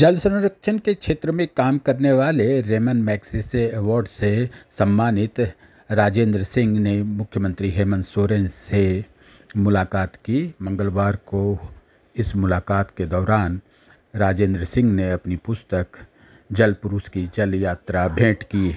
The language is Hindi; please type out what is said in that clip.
जल संरक्षण के क्षेत्र में काम करने वाले रेमन मैक्सिसे अवार्ड से सम्मानित राजेंद्र सिंह ने मुख्यमंत्री हेमंत सोरेन से मुलाकात की मंगलवार को इस मुलाकात के दौरान राजेंद्र सिंह ने अपनी पुस्तक जल पुरुष की जल यात्रा भेंट की